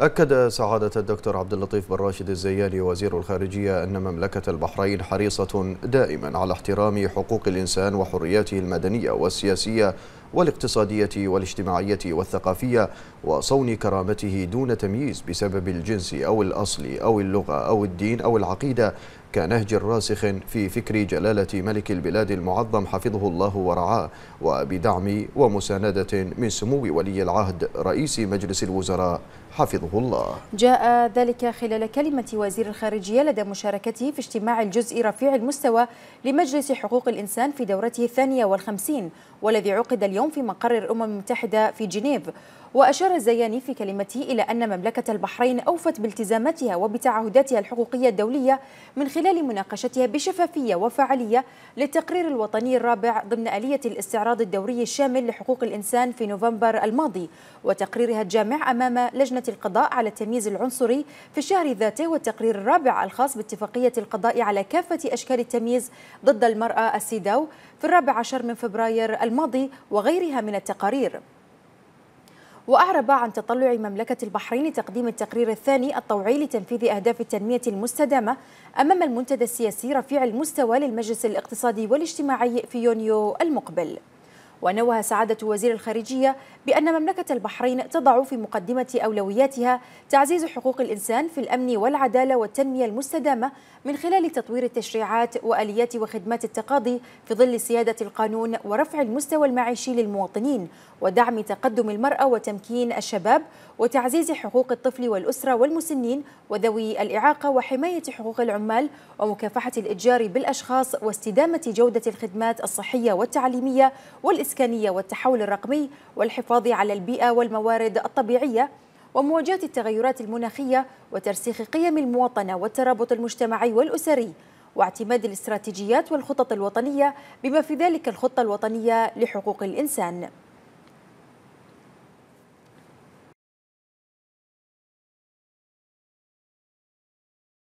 أكد سعادة الدكتور عبد اللطيف بن راشد الزياني وزير الخارجية أن مملكة البحرين حريصة دائما على احترام حقوق الإنسان وحرياته المدنية والسياسية والاقتصادية والاجتماعية والثقافية وصون كرامته دون تمييز بسبب الجنس أو الأصل أو اللغة أو الدين أو العقيدة كنهج راسخ في فكر جلالة ملك البلاد المعظم حفظه الله ورعاه وبدعم ومساندة من سمو ولي العهد رئيس مجلس الوزراء حفظه الله جاء ذلك خلال كلمة وزير الخارجية لدى مشاركته في اجتماع الجزء رفيع المستوى لمجلس حقوق الإنسان في دورته الثانية والخمسين والذي عقد اليوم في مقر الأمم المتحدة في جنيف وأشار الزياني في كلمته إلى أن مملكة البحرين أوفت بالتزاماتها وبتعهداتها الحقوقية الدولية من خلال مناقشتها بشفافية وفعالية للتقرير الوطني الرابع ضمن آلية الاستعراض الدوري الشامل لحقوق الإنسان في نوفمبر الماضي وتقريرها الجامع أمام لجنة القضاء على التمييز العنصري في الشهر ذاته والتقرير الرابع الخاص باتفاقية القضاء على كافة أشكال التمييز ضد المرأة السيداو في الرابع عشر من فبراير الماضي وغيرها من التقارير وأعرب عن تطلع مملكة البحرين لتقديم التقرير الثاني الطوعي لتنفيذ أهداف التنمية المستدامة أمام المنتدى السياسي رفيع المستوى للمجلس الاقتصادي والاجتماعي في يونيو المقبل ونوه سعادة وزير الخارجية بأن مملكة البحرين تضع في مقدمة أولوياتها تعزيز حقوق الإنسان في الأمن والعدالة والتنمية المستدامة من خلال تطوير التشريعات وآليات وخدمات التقاضي في ظل سيادة القانون ورفع المستوى المعيشي للمواطنين ودعم تقدم المرأة وتمكين الشباب وتعزيز حقوق الطفل والأسرة والمسنين وذوي الإعاقة وحماية حقوق العمال ومكافحة الإتجار بالأشخاص واستدامة جودة الخدمات الصحية والتعليمية والإسلامية الإسكانية والتحول الرقمي والحفاظ على البيئة والموارد الطبيعية ومواجهة التغيرات المناخية وترسيخ قيم المواطنة والترابط المجتمعي والأسري واعتماد الاستراتيجيات والخطط الوطنية بما في ذلك الخطة الوطنية لحقوق الإنسان